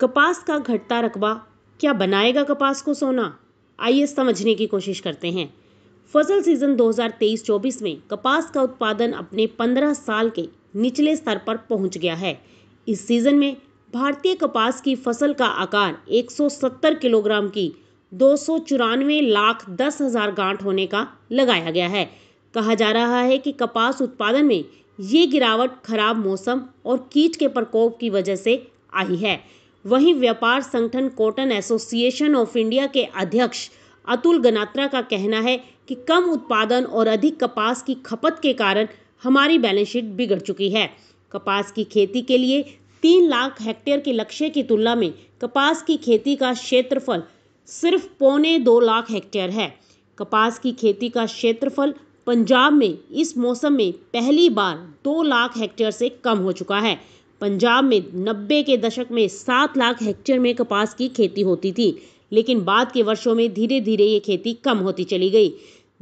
कपास का घटता रकबा क्या बनाएगा कपास को सोना आइए समझने की कोशिश करते हैं फसल सीजन 2023-24 में कपास का उत्पादन अपने 15 साल के निचले स्तर पर पहुंच गया है इस सीजन में भारतीय कपास की फसल का आकार 170 किलोग्राम की दो लाख दस हजार गांठ होने का लगाया गया है कहा जा रहा है कि कपास उत्पादन में ये गिरावट खराब मौसम और कीट के प्रकोप की वजह से आई है वहीं व्यापार संगठन कॉटन एसोसिएशन ऑफ इंडिया के अध्यक्ष अतुल गनात्रा का कहना है कि कम उत्पादन और अधिक कपास की खपत के कारण हमारी बैलेंस शीट बिगड़ चुकी है कपास की खेती के लिए तीन लाख हेक्टेयर के लक्ष्य की तुलना में कपास की खेती का क्षेत्रफल सिर्फ पौने दो लाख हेक्टेयर है कपास की खेती का क्षेत्रफल पंजाब में इस मौसम में पहली बार दो लाख हेक्टेयर से कम हो चुका है पंजाब में नब्बे के दशक में सात लाख हेक्टेयर में कपास की खेती होती थी लेकिन बाद के वर्षों में धीरे धीरे ये खेती कम होती चली गई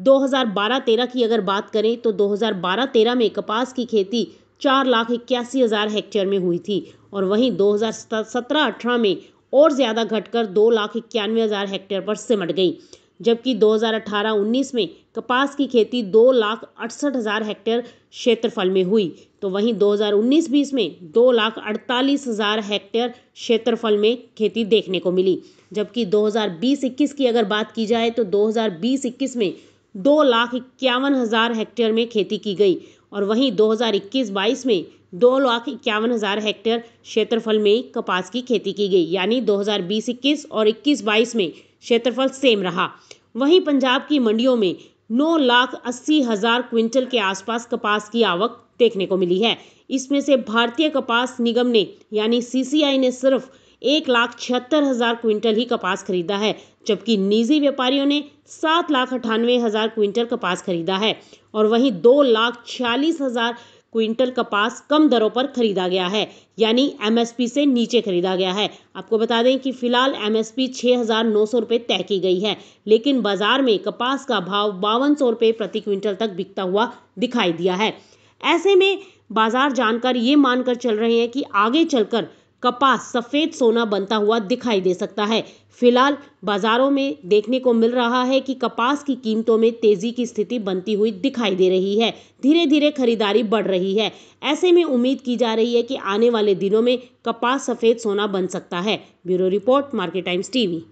2012-13 की अगर बात करें तो 2012-13 में कपास की खेती चार लाख इक्यासी हज़ार हेक्टेयर में हुई थी और वहीं 2017-18 में और ज़्यादा घटकर दो लाख इक्यानवे हज़ार हेक्टेयर पर सिमट गई जबकि 2018 19 में कपास की खेती दो लाख अड़सठ हज़ार हेक्टेयर क्षेत्रफल में हुई तो वहीं 2019 बीस में दो लाख अड़तालीस हज़ार हेक्टेयर क्षेत्रफल में खेती देखने को मिली जबकि 2020 21 की अगर बात की जाए तो 2020 21 में दो लाख इक्यावन हज़ार हेक्टेयर में खेती की गई और वहीं 2021-22 में दो लाख इक्यावन हज़ार हेक्टेयर क्षेत्रफल में कपास की खेती की गई यानी 2020-21 और 21-22 में क्षेत्रफल सेम रहा वहीं पंजाब की मंडियों में नौ लाख अस्सी हज़ार क्विंटल के आसपास कपास की आवक देखने को मिली है इसमें से भारतीय कपास निगम ने यानी सीसीआई ने सिर्फ एक लाख छिहत्तर हजार क्विंटल ही कपास खरीदा है जबकि निजी व्यापारियों ने सात लाख अठानवे हजार क्विंटल कपास खरीदा है और वहीं दो लाख छियालीस हजार क्विंटल कपास कम दरों पर खरीदा गया है यानी एमएसपी से नीचे खरीदा गया है आपको बता दें कि फिलहाल एमएसपी सौ रुपये तय की गई है लेकिन बाजार में कपास का भाव बावन सौ रुपये प्रति क्विंटल तक बिकता हुआ दिखाई दिया है ऐसे में बाजार जानकर ये मानकर चल रहे हैं कि आगे चलकर कपास सफ़ेद सोना बनता हुआ दिखाई दे सकता है फिलहाल बाजारों में देखने को मिल रहा है कि कपास की कीमतों में तेजी की स्थिति बनती हुई दिखाई दे रही है धीरे धीरे खरीदारी बढ़ रही है ऐसे में उम्मीद की जा रही है कि आने वाले दिनों में कपास सफेद सोना बन सकता है bureau report Market Times TV